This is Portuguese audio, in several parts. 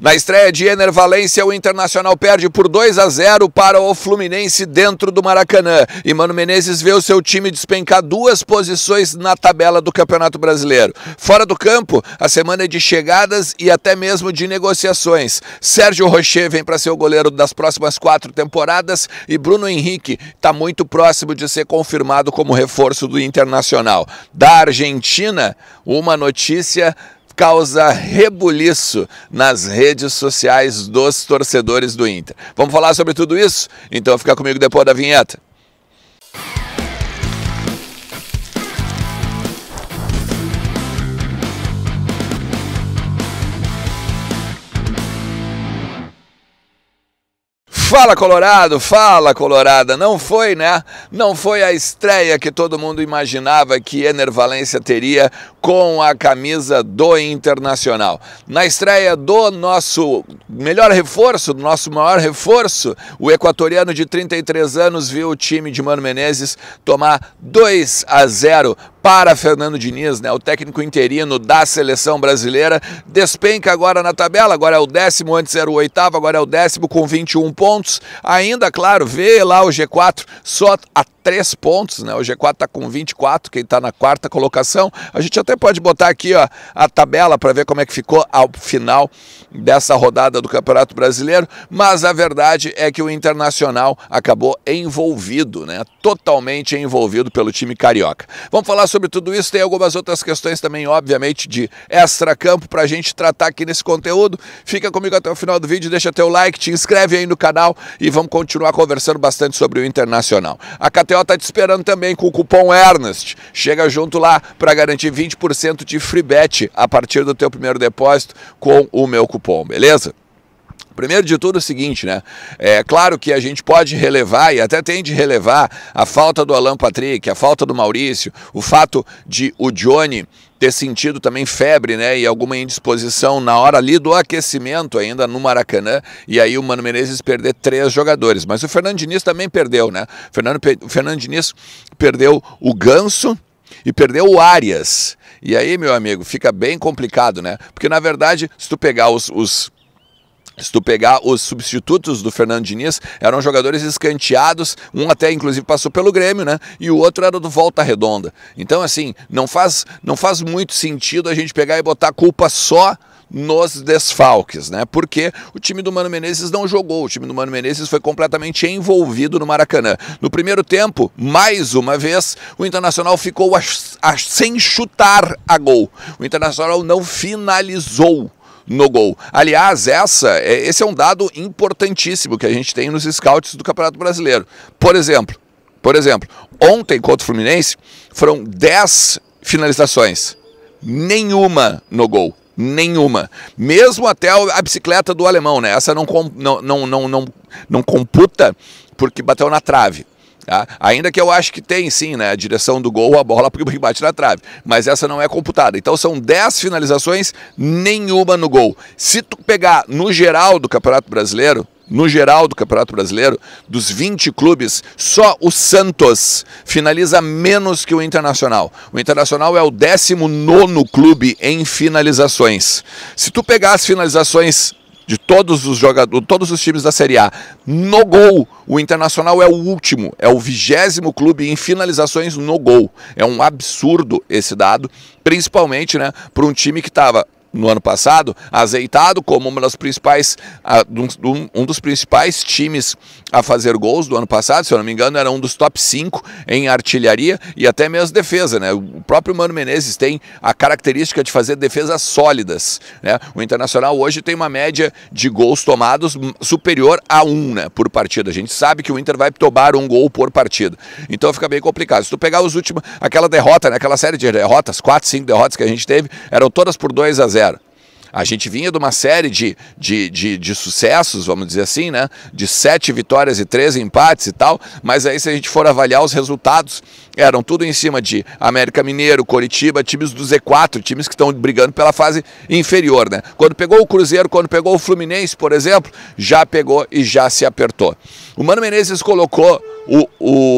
Na estreia de Ener Valência, o Internacional perde por 2 a 0 para o Fluminense dentro do Maracanã. E Mano Menezes vê o seu time despencar duas posições na tabela do Campeonato Brasileiro. Fora do campo, a semana é de chegadas e até mesmo de negociações. Sérgio Rocher vem para ser o goleiro das próximas quatro temporadas e Bruno Henrique está muito próximo de ser confirmado como reforço do Internacional. Da Argentina, uma notícia causa rebuliço nas redes sociais dos torcedores do Inter. Vamos falar sobre tudo isso? Então fica comigo depois da vinheta. Fala Colorado, fala Colorada. Não foi, né? Não foi a estreia que todo mundo imaginava que Enervalência teria com a camisa do Internacional. Na estreia do nosso melhor reforço, do nosso maior reforço, o equatoriano de 33 anos viu o time de Mano Menezes tomar 2 a 0 para Fernando Diniz, né? O técnico interino da seleção brasileira despenca agora na tabela, agora é o décimo, antes era o oitavo, agora é o décimo com 21 pontos. Ainda, claro, vê lá o G4 só a três pontos, né? O G4 está com 24, quem está na quarta colocação. A gente até pode botar aqui ó, a tabela para ver como é que ficou ao final dessa rodada do Campeonato Brasileiro, mas a verdade é que o Internacional acabou envolvido, né? Totalmente envolvido pelo time carioca. Vamos falar sobre tudo isso, tem algumas outras questões também, obviamente, de extra-campo para a gente tratar aqui nesse conteúdo. Fica comigo até o final do vídeo, deixa teu like, te inscreve aí no canal e vamos continuar conversando bastante sobre o Internacional. A categoria KTO tá te esperando também com o cupom Ernest. Chega junto lá para garantir 20% de free bet a partir do teu primeiro depósito com o meu cupom, beleza? Primeiro de tudo, é o seguinte, né? É claro que a gente pode relevar e até tem de relevar a falta do Alan Patrick, a falta do Maurício, o fato de o Johnny ter sentido também febre, né, e alguma indisposição na hora ali do aquecimento ainda no Maracanã, e aí o Mano Menezes perder três jogadores. Mas o Fernando Diniz também perdeu, né? O Fernando, o Fernando Diniz perdeu o Ganso e perdeu o Arias. E aí, meu amigo, fica bem complicado, né? Porque na verdade, se tu pegar os, os se tu pegar os substitutos do Fernando Diniz, eram jogadores escanteados, um até inclusive passou pelo Grêmio, né? E o outro era do Volta Redonda. Então, assim, não faz, não faz muito sentido a gente pegar e botar a culpa só nos desfalques, né? Porque o time do Mano Menezes não jogou, o time do Mano Menezes foi completamente envolvido no Maracanã. No primeiro tempo, mais uma vez, o Internacional ficou a, a, sem chutar a gol. O Internacional não finalizou no gol. Aliás, essa, é, esse é um dado importantíssimo que a gente tem nos scouts do Campeonato Brasileiro. Por exemplo, por exemplo, ontem contra o Fluminense foram 10 finalizações, nenhuma no gol. Nenhuma. Mesmo até a bicicleta do alemão, né? Essa não, não, não, não, não, não computa porque bateu na trave. Tá? Ainda que eu acho que tem sim, né? A direção do gol, a bola porque bate na trave. Mas essa não é computada. Então são 10 finalizações, nenhuma no gol. Se tu pegar no geral do Campeonato Brasileiro, no geral do Campeonato Brasileiro, dos 20 clubes, só o Santos finaliza menos que o Internacional. O Internacional é o 19 clube em finalizações. Se tu pegar as finalizações de todos os jogadores, todos os times da Série A. No gol, o Internacional é o último, é o vigésimo clube em finalizações no gol. É um absurdo esse dado, principalmente né, para um time que estava no ano passado, azeitado como uma das principais, um dos principais times a fazer gols do ano passado, se eu não me engano, era um dos top 5 em artilharia e até mesmo defesa. Né? O próprio Mano Menezes tem a característica de fazer defesas sólidas. Né? O Internacional hoje tem uma média de gols tomados superior a um né, por partida. A gente sabe que o Inter vai tomar um gol por partida. Então fica bem complicado. Se tu pegar os últimos, aquela derrota, né, aquela série de derrotas, 4, 5 derrotas que a gente teve, eram todas por 2 a 0 a gente vinha de uma série de, de, de, de sucessos, vamos dizer assim, né? De sete vitórias e três empates e tal, mas aí se a gente for avaliar os resultados, eram tudo em cima de América Mineiro, Coritiba, times do Z4, times que estão brigando pela fase inferior, né? Quando pegou o Cruzeiro, quando pegou o Fluminense, por exemplo, já pegou e já se apertou. O Mano Menezes colocou o,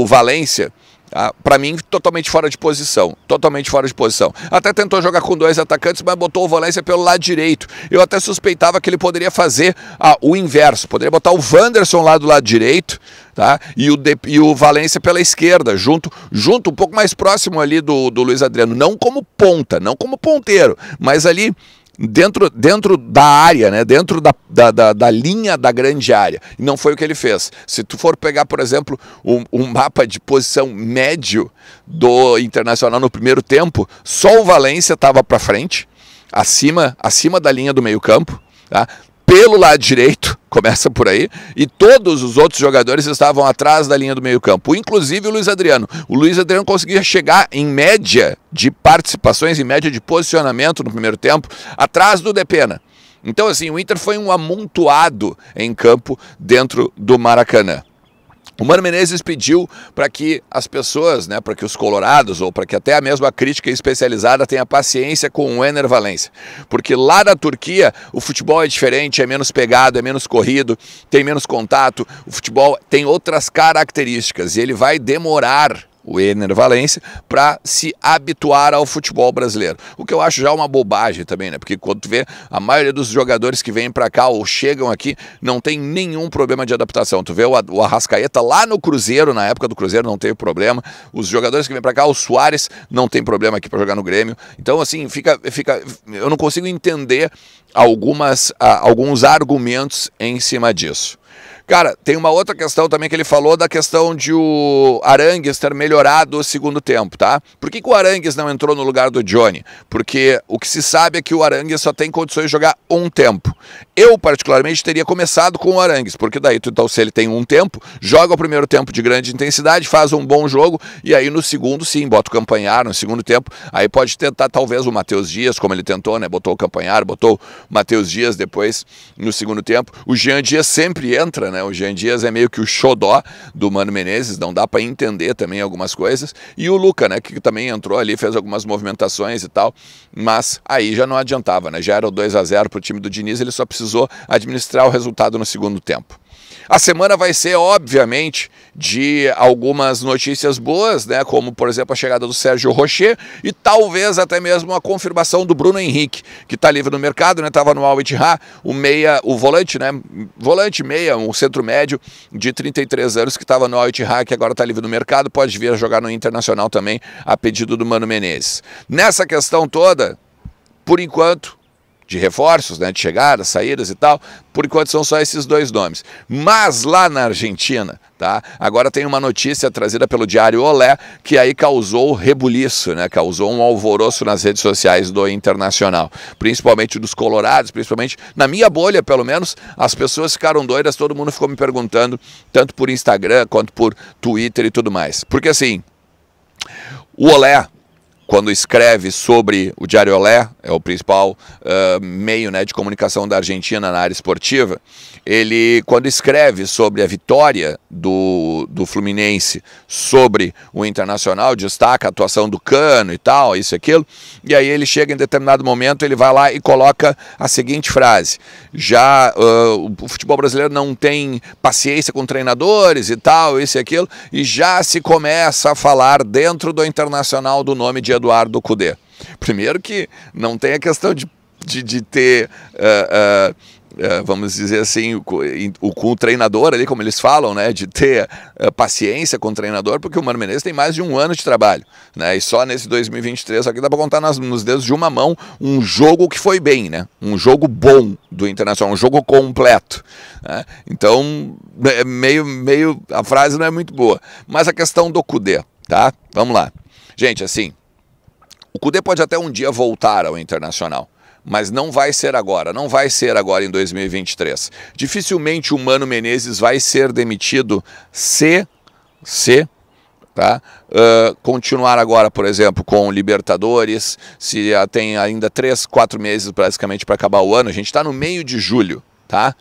o Valência ah, para mim, totalmente fora de posição. Totalmente fora de posição. Até tentou jogar com dois atacantes, mas botou o Valência pelo lado direito. Eu até suspeitava que ele poderia fazer ah, o inverso. Poderia botar o Wanderson lá do lado direito, tá? E o, e o Valência pela esquerda, junto, junto, um pouco mais próximo ali do, do Luiz Adriano. Não como ponta, não como ponteiro, mas ali dentro, dentro da área, né? dentro da, da, da, da linha da grande área. E não foi o que ele fez. Se tu for pegar, por exemplo, um, um, mapa de posição médio do Internacional no primeiro tempo, só o Valência estava para frente, acima, acima da linha do meio campo. Tá? pelo lado direito, começa por aí, e todos os outros jogadores estavam atrás da linha do meio-campo, inclusive o Luiz Adriano. O Luiz Adriano conseguia chegar em média de participações, em média de posicionamento no primeiro tempo, atrás do Depena. Então, assim, o Inter foi um amontoado em campo dentro do Maracanã. O Mano Menezes pediu para que as pessoas, né, para que os colorados ou para que até a mesma crítica especializada tenha paciência com o Ener Valencia, porque lá da Turquia o futebol é diferente, é menos pegado, é menos corrido, tem menos contato, o futebol tem outras características e ele vai demorar o Ener Valência, para se habituar ao futebol brasileiro. O que eu acho já uma bobagem também, né? Porque quando tu vê a maioria dos jogadores que vêm para cá ou chegam aqui não tem nenhum problema de adaptação. Tu vê o Arrascaeta lá no Cruzeiro, na época do Cruzeiro não teve problema. Os jogadores que vêm para cá, o Soares não tem problema aqui para jogar no Grêmio. Então assim, fica fica eu não consigo entender algumas alguns argumentos em cima disso. Cara, tem uma outra questão também que ele falou da questão de o Arangues ter melhorado o segundo tempo, tá? Por que, que o Arangues não entrou no lugar do Johnny? Porque o que se sabe é que o Arangues só tem condições de jogar um tempo. Eu, particularmente, teria começado com o Arangues, porque daí, então, se ele tem um tempo, joga o primeiro tempo de grande intensidade, faz um bom jogo, e aí no segundo, sim, bota o Campanhar no segundo tempo, aí pode tentar talvez o Matheus Dias, como ele tentou, né? Botou o Campanhar, botou o Matheus Dias depois no segundo tempo. O Jean Dias sempre entra, né? né? O Jean Dias é meio que o xodó do Mano Menezes, não dá para entender também algumas coisas. E o Luca, né, que também entrou ali, fez algumas movimentações e tal, mas aí já não adiantava, né? Já era o 2 a 0 pro time do Diniz, ele só precisou administrar o resultado no segundo tempo. A semana vai ser, obviamente, de algumas notícias boas, né? Como, por exemplo, a chegada do Sérgio Rocher e talvez até mesmo a confirmação do Bruno Henrique, que está livre no mercado, né? Tava no Al Ittihad, o meia, o volante, né? Volante meia, um centro médio de 33 anos que estava no Al Ittihad, que agora está livre no mercado, pode vir a jogar no Internacional também, a pedido do Mano Menezes. Nessa questão toda, por enquanto, de reforços, né, de chegadas, saídas e tal. Por enquanto são só esses dois nomes. Mas lá na Argentina, tá? Agora tem uma notícia trazida pelo diário Olé que aí causou rebuliço, né? Causou um alvoroço nas redes sociais do Internacional, principalmente dos colorados, principalmente na minha bolha, pelo menos, as pessoas ficaram doidas, todo mundo ficou me perguntando tanto por Instagram quanto por Twitter e tudo mais. Porque assim, o Olé quando escreve sobre o Diário Olé, é o principal uh, meio né, de comunicação da Argentina na área esportiva, ele, quando escreve sobre a vitória do, do Fluminense sobre o Internacional, destaca a atuação do Cano e tal, isso e aquilo, e aí ele chega em determinado momento, ele vai lá e coloca a seguinte frase, já uh, o futebol brasileiro não tem paciência com treinadores e tal, isso e aquilo, e já se começa a falar dentro do Internacional do nome de Eduardo Cudê. Primeiro que não tem a questão de, de, de ter... Uh, uh, Uh, vamos dizer assim, o, o, o treinador ali, como eles falam, né, de ter uh, paciência com o treinador, porque o Mano Menezes tem mais de um ano de trabalho, né, e só nesse 2023 aqui dá para contar nas, nos dedos de uma mão um jogo que foi bem, né, um jogo bom do Internacional, um jogo completo, né? então meio, meio, a frase não é muito boa, mas a questão do Cudê, tá, vamos lá, gente, assim, o Cudê pode até um dia voltar ao Internacional, mas não vai ser agora, não vai ser agora em 2023. Dificilmente o Mano Menezes vai ser demitido se, se tá? Uh, continuar agora, por exemplo, com Libertadores, se tem ainda três, quatro meses basicamente para acabar o ano, a gente está no meio de julho, tá?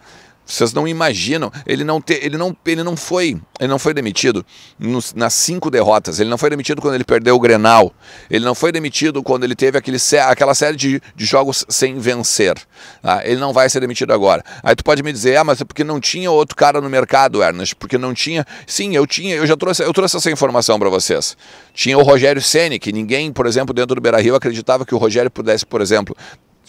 Vocês não imaginam. Ele não, te, ele não, ele não foi, ele não foi demitido nos, nas cinco derrotas. Ele não foi demitido quando ele perdeu o Grenal. Ele não foi demitido quando ele teve aquele, aquela série de, de jogos sem vencer. Tá? Ele não vai ser demitido agora. Aí tu pode me dizer, ah, mas é porque não tinha outro cara no mercado, Ernest, porque não tinha. Sim, eu tinha, eu já trouxe, eu trouxe essa informação para vocês. Tinha o Rogério Ceni, que ninguém, por exemplo, dentro do Beira Rio acreditava que o Rogério pudesse, por exemplo,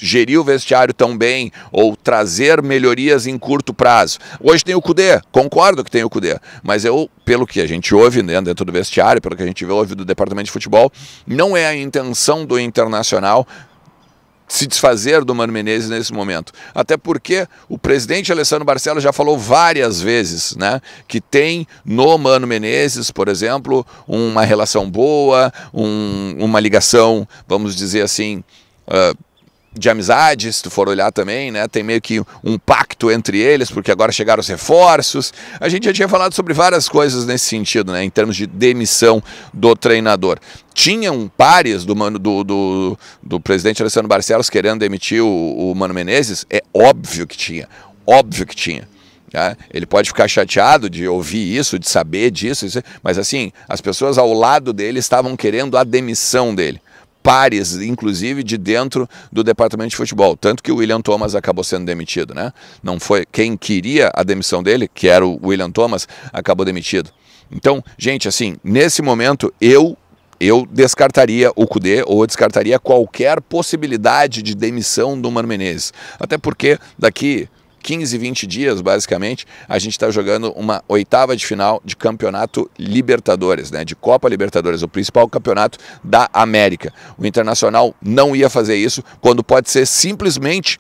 gerir o vestiário tão bem ou trazer melhorias em curto prazo. Hoje tem o Cude? concordo que tem o Cude, mas eu, pelo que a gente ouve né, dentro do vestiário, pelo que a gente ouve do departamento de futebol, não é a intenção do Internacional se desfazer do Mano Menezes nesse momento. Até porque o presidente Alessandro Barcelos já falou várias vezes, né, que tem no Mano Menezes, por exemplo, uma relação boa, um, uma ligação, vamos dizer assim, uh, de amizade, se tu for olhar também, né? Tem meio que um pacto entre eles, porque agora chegaram os reforços. A gente já tinha falado sobre várias coisas nesse sentido, né? Em termos de demissão do treinador. Tinham pares do, mano, do, do, do presidente Alessandro Barcelos querendo demitir o, o Mano Menezes? É óbvio que tinha. Óbvio que tinha. Tá? Ele pode ficar chateado de ouvir isso, de saber disso, mas assim, as pessoas ao lado dele estavam querendo a demissão dele pares, inclusive de dentro do departamento de futebol. Tanto que o William Thomas acabou sendo demitido, né? Não foi quem queria a demissão dele, que era o William Thomas, acabou demitido. Então, gente, assim, nesse momento eu eu descartaria o Cudê ou descartaria qualquer possibilidade de demissão do Mano Menezes. Até porque daqui 15, 20 dias, basicamente, a gente está jogando uma oitava de final de campeonato Libertadores, né? De Copa Libertadores, o principal campeonato da América. O Internacional não ia fazer isso quando pode ser simplesmente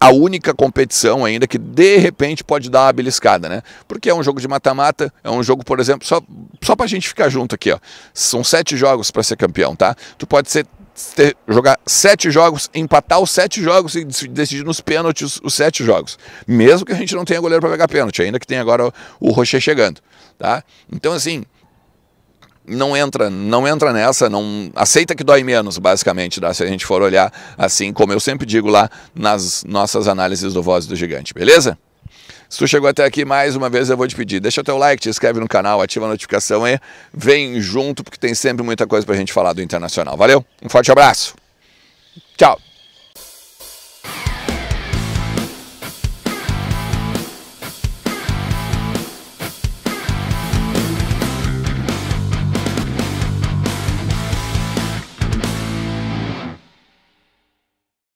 a única competição ainda que de repente pode dar uma beliscada, né? Porque é um jogo de mata-mata, é um jogo, por exemplo, só, só para a gente ficar junto aqui, ó. São sete jogos para ser campeão, tá? Tu pode ser ter, jogar sete jogos, empatar os sete jogos e decidir nos pênaltis os sete jogos. Mesmo que a gente não tenha goleiro para pegar pênalti, ainda que tenha agora o, Rocher chegando. Tá? Então, assim, não entra, não entra nessa, não aceita que dói menos, basicamente, tá? se a gente for olhar assim, como eu sempre digo lá nas nossas análises do Voz do Gigante, beleza? Se tu chegou até aqui mais uma vez, eu vou te pedir, deixa o teu like, te inscreve no canal, ativa a notificação aí, vem junto porque tem sempre muita coisa pra gente falar do internacional. Valeu? Um forte abraço. Tchau.